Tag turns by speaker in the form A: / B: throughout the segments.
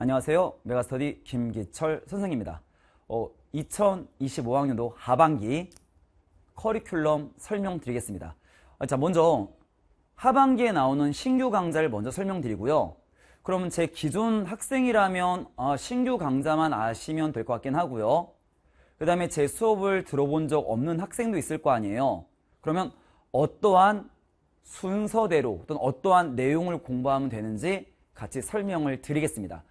A: 안녕하세요. 메가스터디 김기철 선생입니다. 어, 2025학년도 하반기 커리큘럼 설명드리겠습니다. 아, 자, 먼저 하반기에 나오는 신규 강좌를 먼저 설명드리고요. 그러면 제 기존 학생이라면 어, 신규 강좌만 아시면 될 것 같긴 하고요. 그 다음에 제 수업을 들어본 적 없는 학생도 있을 거 아니에요. 그러면 어떠한 순서대로 또는 어떠한 내용을 공부하면 되는지 같이 설명을 드리겠습니다.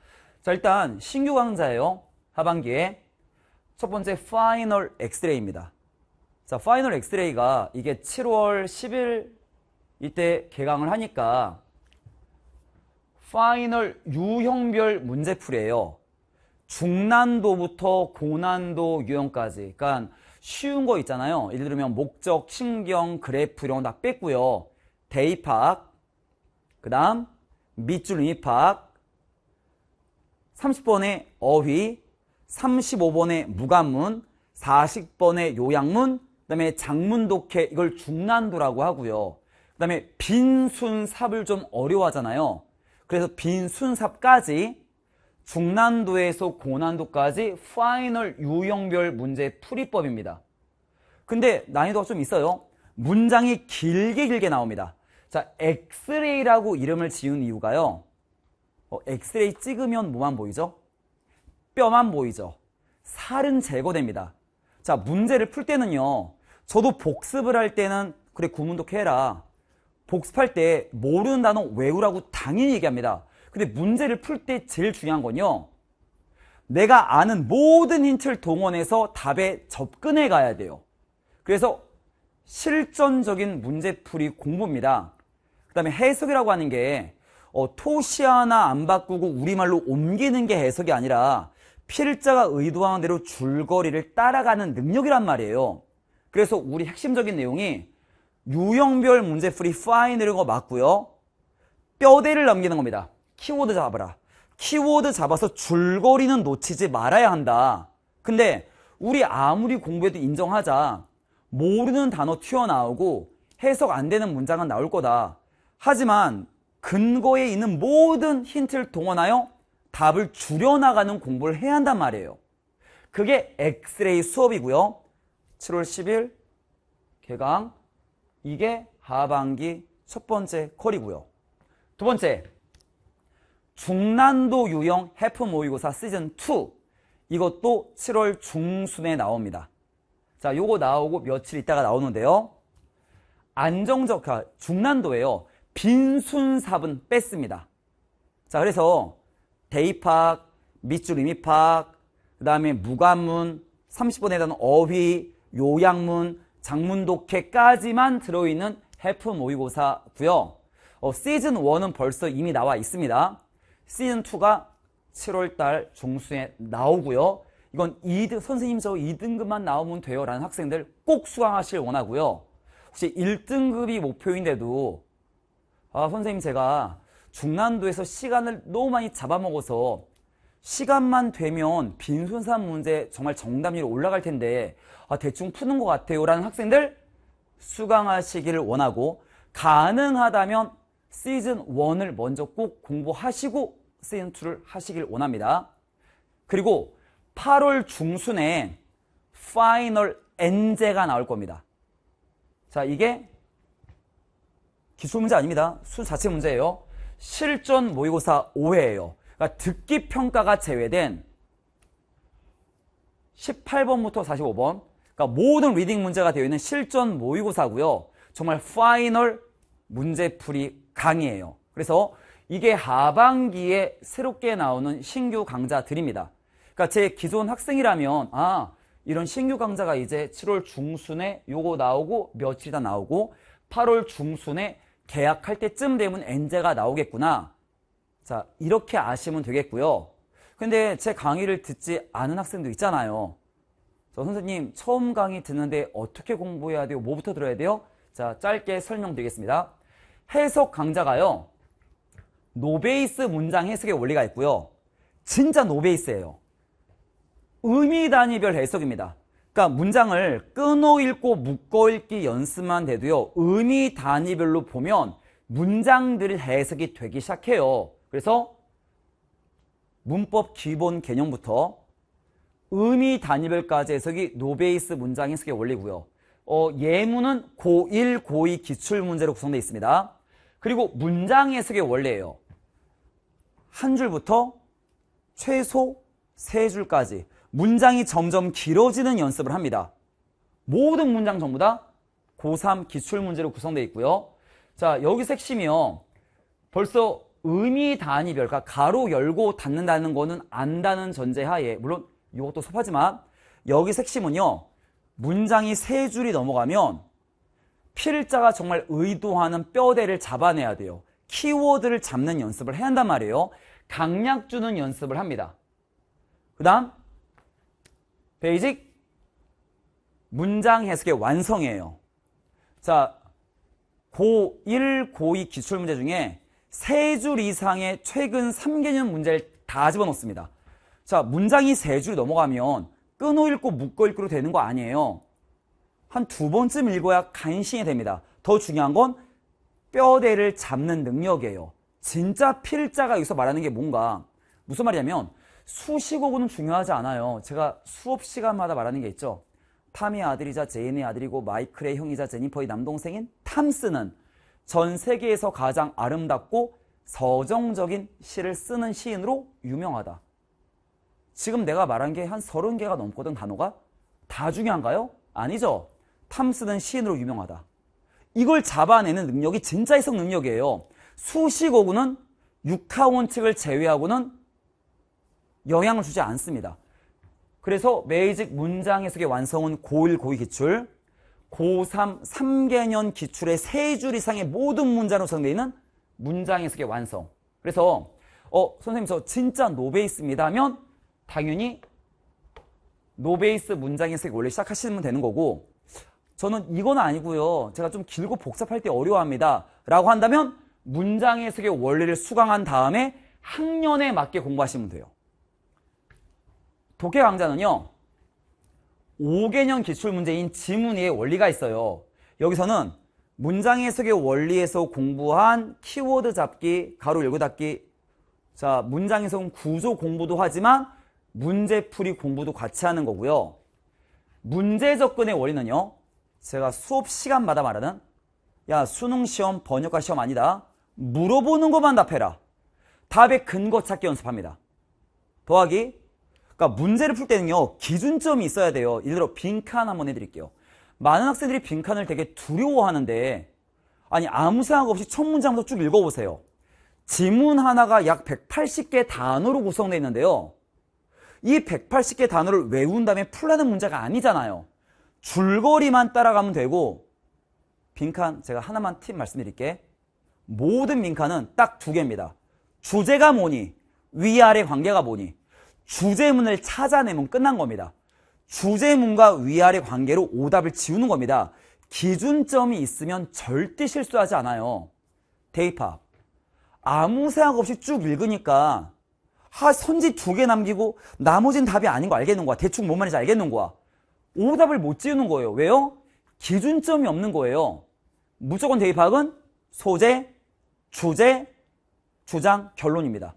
A: 자 일단 신규 강좌예요. 하반기에 첫 번째 파이널 엑스레이입니다. 자 파이널 엑스레이가 이게 7월 10일 이때 개강을 하니까 파이널 유형별 문제풀이에요. 중난도부터 고난도 유형까지. 그러니까 쉬운 거 있잖아요. 예를 들면 목적, 신경, 그래프 이런 거 다 뺐고요. 대입학, 그 다음 밑줄 입학, 30번의 어휘, 35번의 무관문, 40번의 요양문, 그 다음에 장문독해 이걸 중난도라고 하고요. 그 다음에 빈순삽을 좀 어려워하잖아요. 그래서 빈순삽까지 중난도에서 고난도까지 파이널 유형별 문제 풀이법입니다. 근데 난이도가 좀 있어요. 문장이 길게 길게 나옵니다. 자, 엑스레이라고 이름을 지은 이유가요. 어, 엑스레이 찍으면 뭐만 보이죠? 뼈만 보이죠? 살은 제거됩니다. 자, 문제를 풀 때는요. 저도 복습을 할 때는 그래 구문독해 라 복습할 때 모르는 단어 외우라고 당연히 얘기합니다. 근데 문제를 풀 때 제일 중요한 건요. 내가 아는 모든 힌트를 동원해서 답에 접근해 가야 돼요. 그래서 실전적인 문제풀이 공부입니다. 그 다음에 해석이라고 하는 게 어, 토시 하나 안 바꾸고 우리말로 옮기는 게 해석이 아니라 필자가 의도하는 대로 줄거리를 따라가는 능력이란 말이에요. 그래서 우리 핵심적인 내용이 유형별 문제풀이 파인을 거 맞고요. 뼈대를 넘기는 겁니다. 키워드 잡아라. 키워드 잡아서 줄거리는 놓치지 말아야 한다. 근데 우리 아무리 공부해도 인정하자. 모르는 단어 튀어나오고 해석 안 되는 문장은 나올 거다. 하지만 근거에 있는 모든 힌트를 동원하여 답을 줄여나가는 공부를 해야 한단 말이에요. 그게 엑스레이 수업이고요. 7월 10일 개강 이게 하반기 첫 번째 컬이고요. 두 번째 중난도 유형 해프 모의고사 시즌 2 이것도 7월 중순에 나옵니다. 자, 요거 나오고 며칠 있다가 나오는데요. 안정적화 그러니까 중난도예요. 빈순삽은 뺐습니다. 자, 그래서 대입학, 밑줄 임입학, 그 다음에 무관문, 30번에 대한 어휘, 요양문, 장문독해까지만 들어있는 해프 모의고사고요. 어, 시즌 1은 벌써 이미 나와 있습니다. 시즌 2가 7월달 중순에 나오고요. 이건 2등, 선생님 저 2등급만 나오면 돼요 라는 학생들 꼭 수강하실 원하고요. 혹시 1등급이 목표인데도 아, 선생님 제가 중난도에서 시간을 너무 많이 잡아먹어서 시간만 되면 빈손산 문제 정말 정답률이 올라갈 텐데 아, 대충 푸는 것 같아요 라는 학생들 수강하시기를 원하고 가능하다면 시즌 1을 먼저 꼭 공부하시고 시즌 2를 하시길 원합니다. 그리고 8월 중순에 파이널 엔제가 나올 겁니다. 자, 이게 기출 문제 아닙니다. 수 자체 문제예요. 실전 모의고사 5회예요. 그러니까 듣기 평가가 제외된 18번부터 45번 그러니까 모든 리딩 문제가 되어 있는 실전 모의고사고요. 정말 파이널 문제풀이 강의예요. 그래서 이게 하반기에 새롭게 나오는 신규 강좌들입니다. 그러니까 제 기존 학생이라면 아 이런 신규 강좌가 이제 7월 중순에 요거 나오고 며칠다 나오고 8월 중순에 계약할 때쯤 되면 엔제가 나오겠구나. 자, 이렇게 아시면 되겠고요. 근데 제 강의를 듣지 않은 학생도 있잖아요. 저 선생님, 처음 강의 듣는데 어떻게 공부해야 돼요? 뭐부터 들어야 돼요? 자, 짧게 설명드리겠습니다. 해석 강자가요. 노베이스 문장 해석의 원리가 있고요. 진짜 노베이스예요. 의미 단위별 해석입니다. 그러니까 문장을 끊어 읽고 묶어 읽기 연습만 돼도요. 의미 단위별로 보면 문장들이 해석이 되기 시작해요. 그래서 문법 기본 개념부터 의미 단위별까지 해석이 노베이스 문장 해석의 원리고요. 어, 예문은 고1, 고2 기출문제로 구성되어 있습니다. 그리고 문장 해석의 원리예요. 한 줄부터 최소 세 줄까지 문장이 점점 길어지는 연습을 합니다. 모든 문장 전부 다 고3 기출문제로 구성되어 있고요. 자, 여기서 핵심이요. 벌써 의미 단위별과 가로 열고 닫는다는 거는 안다는 전제하에 물론 이것도 섭하지만 여기 핵심은요. 문장이 세 줄이 넘어가면 필자가 정말 의도하는 뼈대를 잡아내야 돼요. 키워드를 잡는 연습을 해야 한단 말이에요. 강약 주는 연습을 합니다. 그 다음 베이직 문장 해석의 완성이에요. 자, 고1, 고2 기출문제 중에 세 줄 이상의 최근 3개년 문제를 다 집어넣습니다. 자, 문장이 세 줄 넘어가면 끊어 읽고 묶어 읽기로 되는 거 아니에요. 한 두 번쯤 읽어야 간신히 됩니다. 더 중요한 건 뼈대를 잡는 능력이에요. 진짜 필자가 여기서 말하는 게 뭔가 무슨 말이냐면 수식어구는 중요하지 않아요. 제가 수업 시간마다 말하는 게 있죠. 탐의 아들이자 제인의 아들이고 마이클의 형이자 제니퍼의 남동생인 탐스는 전 세계에서 가장 아름답고 서정적인 시를 쓰는 시인으로 유명하다. 지금 내가 말한 게 한 30개가 넘거든 단어가 다 중요한가요? 아니죠. 탐스는 시인으로 유명하다. 이걸 잡아내는 능력이 진짜 해석 능력이에요. 수식어구는 육하 원칙을 제외하고는 영향을 주지 않습니다. 그래서 매직 문장 해석의 완성은 고1, 고2 기출, 고3, 3개년 기출의 세 줄 이상의 모든 문장으로 구성되어 있는 문장 해석의 완성. 그래서 어, 선생님 저 진짜 노베이스입니다 하면 당연히 노베이스 문장 해석이 원래 시작하시면 되는 거고 저는 이건 아니고요. 제가 좀 길고 복잡할 때 어려워합니다. 라고 한다면 문장 해석의 원리를 수강한 다음에 학년에 맞게 공부하시면 돼요. 독해 강좌는요. 5개년 기출 문제인 지문의 원리가 있어요. 여기서는 문장 해석의 원리에서 공부한 키워드 잡기, 가로 열고 닫기. 자, 문장 해석은 구조 공부도 하지만 문제풀이 공부도 같이 하는 거고요. 문제 접근의 원리는요. 제가 수업 시간마다 말하는 야, 수능 시험, 번역과 시험 아니다. 물어보는 것만 답해라. 답의 근거 찾기 연습합니다. 더하기 그러니까 문제를 풀 때는요. 기준점이 있어야 돼요. 예를 들어 빈칸 한번 해드릴게요. 많은 학생들이 빈칸을 되게 두려워하는데 아니 아무 생각 없이 첫 문장부터 쭉 읽어보세요. 지문 하나가 약 180개 단어로 구성되어 있는데요. 이 180개 단어를 외운 다음에 풀라는 문제가 아니잖아요. 줄거리만 따라가면 되고 빈칸 제가 하나만 팁 말씀드릴게. 모든 빈칸은 딱 두 개입니다. 주제가 뭐니? 위아래 관계가 뭐니? 주제문을 찾아내면 끝난 겁니다. 주제문과 위아래 관계로 오답을 지우는 겁니다. 기준점이 있으면 절대 실수하지 않아요. 대입합. 아무 생각 없이 쭉 읽으니까 하 아, 선지 두 개 남기고 나머진 답이 아닌 거 알겠는 거야. 대충 뭔 말인지 알겠는 거야. 오답을 못 지우는 거예요. 왜요? 기준점이 없는 거예요. 무조건 대입학은 소재, 주제, 주장, 결론입니다.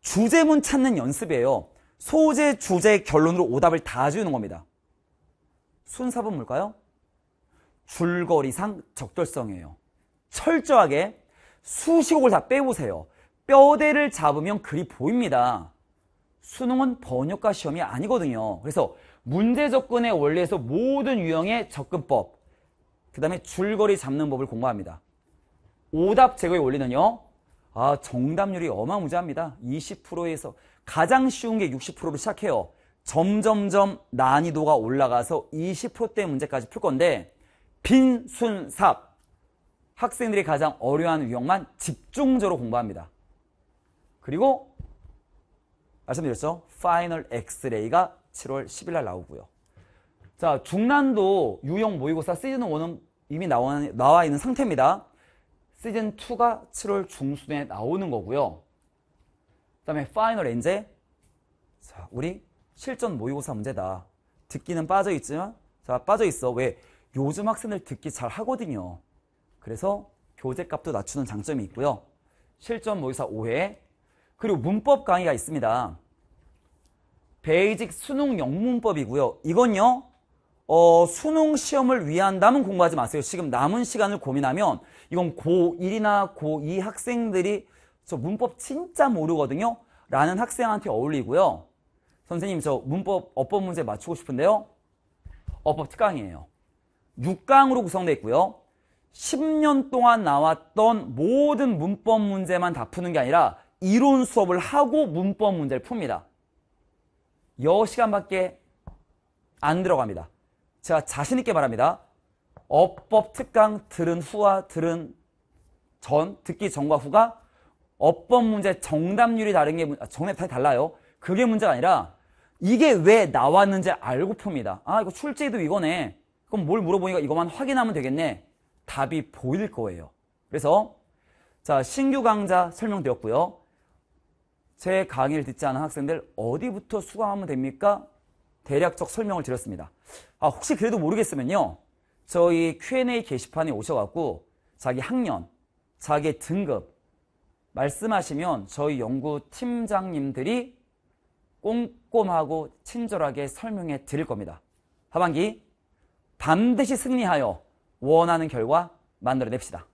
A: 주제문 찾는 연습이에요. 소재, 주제, 결론으로 오답을 다 지우는 겁니다. 순서은 뭘까요? 줄거리상 적절성이에요. 철저하게 수식어를다 빼보세요. 뼈대를 잡으면 글이 보입니다. 수능은 번역과 시험이 아니거든요. 그래서 문제 접근의 원리에서 모든 유형의 접근법, 그 다음에 줄거리 잡는 법을 공부합니다. 오답 제거의 원리는요. 아 정답률이 어마무지합니다. 20%에서 가장 쉬운 게 60%로 시작해요. 점점점 난이도가 올라가서 20%대 문제까지 풀 건데 빈순삽 학생들이 가장 어려운 유형만 집중적으로 공부합니다. 그리고 말씀드렸죠? 파이널 엑스레이가 7월 10일 날 나오고요. 자, 중난도 유형 모의고사 시즌 1은 이미 나와, 나와 있는 상태입니다. 시즌 2가 7월 중순에 나오는 거고요. 그 다음에 파이널 엔제 자 우리 실전 모의고사 문제다 듣기는 빠져있지만 자 빠져있어 왜 요즘 학생들 듣기 잘 하거든요 그래서 교재값도 낮추는 장점이 있고요 실전 모의사 5회 그리고 문법 강의가 있습니다 베이직 수능 영문법이고요 이건요 어, 수능 시험을 위한다면 공부하지 마세요 지금 남은 시간을 고민하면 이건 고1이나 고2 학생들이 저 문법 진짜 모르거든요. 라는 학생한테 어울리고요. 선생님 저 문법 어법 문제 맞추고 싶은데요. 어법 특강이에요. 6강으로 구성되어 있고요. 10년 동안 나왔던 모든 문법 문제만 다 푸는 게 아니라 이론 수업을 하고 문법 문제를 풉니다. 여 시간밖에 안 들어갑니다. 제가 자신 있게 말합니다. 어법 특강 들은 후와 들은 전, 듣기 전과 후가 어법 문제 정답률이 다른 게 아, 정답이 달라요. 그게 문제가 아니라 이게 왜 나왔는지 알고 풉니다. 아 이거 출제도 이거네. 그럼 뭘 물어보니까 이것만 확인하면 되겠네. 답이 보일 거예요. 그래서 자 신규 강좌 설명드렸고요. 제 강의를 듣지 않은 학생들 어디부터 수강하면 됩니까? 대략적 설명을 드렸습니다. 아 혹시 그래도 모르겠으면요. 저희 Q&A 게시판에 오셔갖고 자기 학년, 자기 등급, 말씀하시면 저희 연구팀장님들이 꼼꼼하고 친절하게 설명해 드릴 겁니다. 하반기 반드시 승리하여 원하는 결과 만들어냅시다.